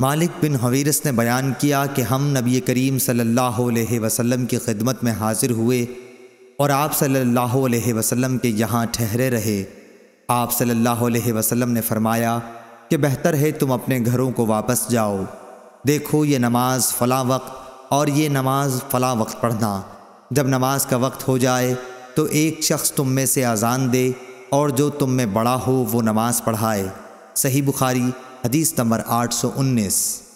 मालिक बिन हवीरस ने बयान किया कि हम नबी करीम सल्लल्लाहु अलैहि वसल्लम की खिदमत में हाजिर हुए और आप सल्लल्लाहु अलैहि वसल्लम के यहाँ ठहरे रहे आप सल्लल्लाहु अलैहि वसल्लम ने फरमाया कि बेहतर है तुम अपने घरों को वापस जाओ देखो ये नमाज फ़ला वक्त और ये नमाज फ़ला वक्त पढ़ना जब नमाज का वक्त हो जाए तो एक शख्स तुम में से अजान दे और जो तुम में बड़ा हो वो नमाज़ पढ़ाए सही बुखारी हदीस नंबर आठ सौ उन्नीस